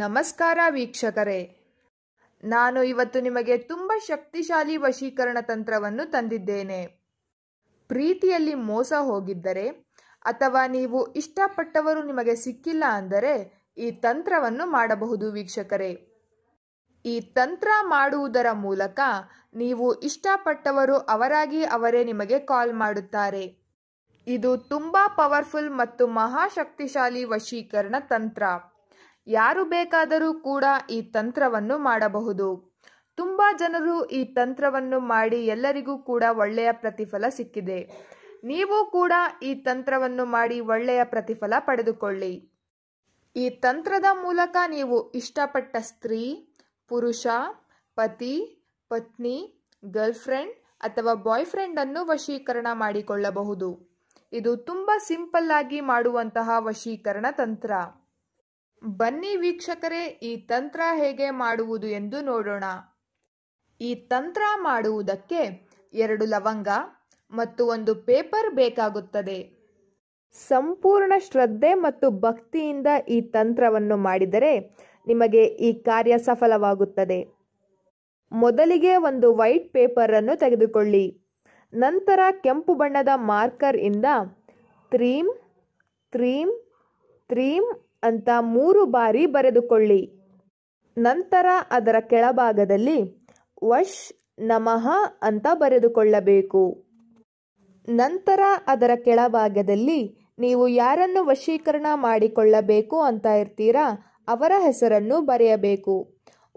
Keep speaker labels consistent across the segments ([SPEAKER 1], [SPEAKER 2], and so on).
[SPEAKER 1] ನಮಸ್ಕಾರ ವೀಕ್ಷಕರೇ ನಾನು ಇವತ್ತು ನಿಮಗೆ ತುಂಬ ಶಕ್ತಿಶಾಲಿ ವಶೀಕರಣ ತಂತ್ರವನ್ನು ತಂದಿದ್ದೇನೆ ಪ್ರೀತಿಯಲ್ಲಿ ಮೋಸ ಹೋಗಿದ್ದರೆ ಅಥವಾ ನೀವು ಇಷ್ಟಪಟ್ಟವರು ನಿಮಗೆ ಸಿಕ್ಕಿಲ್ಲ ಅಂದರೆ ಈ ತಂತ್ರವನ್ನು ಮಾಡಬಹುದು ವೀಕ್ಷಕರೇ ಈ ತಂತ್ರ ಮಾಡುವುದರ ಮೂಲಕ ನೀವು ಇಷ್ಟಪಟ್ಟವರು ಅವರಾಗಿ ಅವರೇ ನಿಮಗೆ ಕಾಲ್ ಮಾಡುತ್ತಾರೆ ಇದು ತುಂಬ ಪವರ್ಫುಲ್ ಮತ್ತು ಮಹಾಶಕ್ತಿಶಾಲಿ ವಶೀಕರಣ ತಂತ್ರ ಯಾರು ಬೇಕಾದರೂ ಕೂಡ ಈ ತಂತ್ರವನ್ನು ಮಾಡಬಹುದು ತುಂಬ ಜನರು ಈ ತಂತ್ರವನ್ನು ಮಾಡಿ ಎಲ್ಲರಿಗೂ ಕೂಡ ಒಳ್ಳೆಯ ಪ್ರತಿಫಲ ಸಿಕ್ಕಿದೆ ನೀವು ಕೂಡ ಈ ತಂತ್ರವನ್ನು ಮಾಡಿ ಒಳ್ಳೆಯ ಪ್ರತಿಫಲ ಪಡೆದುಕೊಳ್ಳಿ ಈ ತಂತ್ರದ ಮೂಲಕ ನೀವು ಇಷ್ಟಪಟ್ಟ ಸ್ತ್ರೀ ಪುರುಷ ಪತಿ ಪತ್ನಿ ಗರ್ಲ್ಫ್ರೆಂಡ್ ಅಥವಾ ಅನ್ನು ವಶೀಕರಣ ಮಾಡಿಕೊಳ್ಳಬಹುದು ಇದು ತುಂಬ ಸಿಂಪಲ್ ಆಗಿ ಮಾಡುವಂತಹ ವಶೀಕರಣ ತಂತ್ರ ಬನ್ನಿ ವೀಕ್ಷಕರೇ ಈ ತಂತ್ರ ಹೇಗೆ ಮಾಡುವುದು ಎಂದು ನೋಡೋಣ ಈ ತಂತ್ರ ಮಾಡುವುದಕ್ಕೆ ಎರಡು ಲವಂಗ ಮತ್ತು ಒಂದು ಪೇಪರ್ ಬೇಕಾಗುತ್ತದೆ ಸಂಪೂರ್ಣ ಶ್ರದ್ಧೆ ಮತ್ತು ಭಕ್ತಿಯಿಂದ ಈ ತಂತ್ರವನ್ನು ಮಾಡಿದರೆ ನಿಮಗೆ ಈ ಕಾರ್ಯ ಸಫಲವಾಗುತ್ತದೆ ಮೊದಲಿಗೆ ಒಂದು ವೈಟ್ ಪೇಪರನ್ನು ತೆಗೆದುಕೊಳ್ಳಿ ನಂತರ ಕೆಂಪು ಬಣ್ಣದ ಮಾರ್ಕರ್ ಇಂದ ತ್ರೀಂ ತ್ರೀಂ ತ್ರೀಮ್ ಅಂತ ಮೂರು ಬಾರಿ ಬರೆದುಕೊಳ್ಳಿ ನಂತರ ಅದರ ಕೆಳಭಾಗದಲ್ಲಿ ವಶ್ ನಮಃ ಅಂತ ಬರೆದುಕೊಳ್ಳಬೇಕು ನಂತರ ಅದರ ಕೆಳಭಾಗದಲ್ಲಿ ನೀವು ಯಾರನ್ನು ವಶೀಕರಣ ಮಾಡಿಕೊಳ್ಳಬೇಕು ಅಂತ ಇರ್ತೀರಾ ಅವರ ಹೆಸರನ್ನು ಬರೆಯಬೇಕು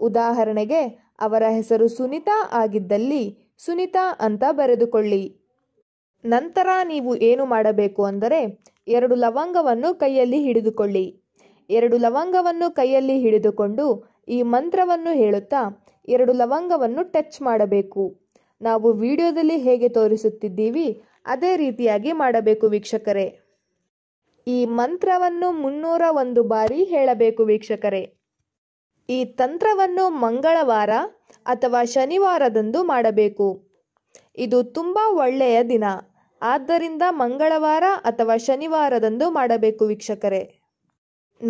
[SPEAKER 1] ಉದಾಹರಣೆಗೆ ಅವರ ಹೆಸರು ಸುನಿತಾ ಆಗಿದ್ದಲ್ಲಿ ಸುನಿತಾ ಅಂತ ಬರೆದುಕೊಳ್ಳಿ ನಂತರ ನೀವು ಏನು ಮಾಡಬೇಕು ಅಂದರೆ ಎರಡು ಲವಂಗವನ್ನು ಕೈಯಲ್ಲಿ ಹಿಡಿದುಕೊಳ್ಳಿ ಎರಡು ಲವಂಗವನ್ನು ಕೈಯಲ್ಲಿ ಹಿಡಿದುಕೊಂಡು ಈ ಮಂತ್ರವನ್ನು ಹೇಳುತ್ತಾ ಎರಡು ಲವಂಗವನ್ನು ಟಚ್ ಮಾಡಬೇಕು ನಾವು ವಿಡಿಯೋದಲ್ಲಿ ಹೇಗೆ ತೋರಿಸುತ್ತಿದ್ದೀವಿ ಅದೇ ರೀತಿಯಾಗಿ ಮಾಡಬೇಕು ವೀಕ್ಷಕರೇ ಈ ಮಂತ್ರವನ್ನು ಮುನ್ನೂರ ಒಂದು ಬಾರಿ ಹೇಳಬೇಕು ವೀಕ್ಷಕರೇ ಈ ತಂತ್ರವನ್ನು ಮಂಗಳವಾರ ಅಥವಾ ಶನಿವಾರದಂದು ಮಾಡಬೇಕು ಇದು ತುಂಬ ಒಳ್ಳೆಯ ದಿನ ಆದ್ದರಿಂದ ಮಂಗಳವಾರ ಅಥವಾ ಶನಿವಾರದಂದು ಮಾಡಬೇಕು ವೀಕ್ಷಕರೇ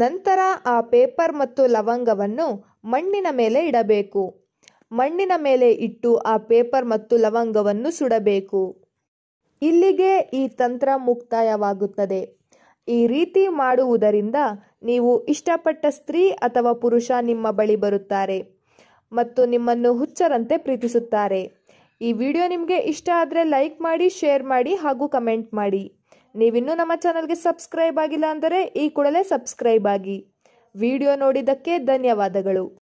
[SPEAKER 1] ನಂತರ ಆ ಪೇಪರ್ ಮತ್ತು ಲವಂಗವನ್ನು ಮಣ್ಣಿನ ಮೇಲೆ ಇಡಬೇಕು ಮಣ್ಣಿನ ಮೇಲೆ ಇಟ್ಟು ಆ ಪೇಪರ್ ಮತ್ತು ಲವಂಗವನ್ನು ಸುಡಬೇಕು ಇಲ್ಲಿಗೆ ಈ ತಂತ್ರ ಮುಕ್ತಾಯವಾಗುತ್ತದೆ ಈ ರೀತಿ ಮಾಡುವುದರಿಂದ ನೀವು ಇಷ್ಟಪಟ್ಟ ಸ್ತ್ರೀ ಅಥವಾ ಪುರುಷ ನಿಮ್ಮ ಬಳಿ ಬರುತ್ತಾರೆ ಮತ್ತು ನಿಮ್ಮನ್ನು ಹುಚ್ಚರಂತೆ ಪ್ರೀತಿಸುತ್ತಾರೆ ಈ ವಿಡಿಯೋ ನಿಮಗೆ ಇಷ್ಟ ಆದರೆ ಲೈಕ್ ಮಾಡಿ ಶೇರ್ ಮಾಡಿ ಹಾಗೂ ಕಮೆಂಟ್ ಮಾಡಿ ನೀವಿನ್ನೂ ನಮ್ಮ ಚಾನಲ್ಗೆ ಸಬ್ಸ್ಕ್ರೈಬ್ ಆಗಿಲ್ಲ ಅಂದರೆ ಈ ಕೂಡಲೇ ಸಬ್ಸ್ಕ್ರೈಬ್ ಆಗಿ ವಿಡಿಯೋ ನೋಡಿದ್ದಕ್ಕೆ ಧನ್ಯವಾದಗಳು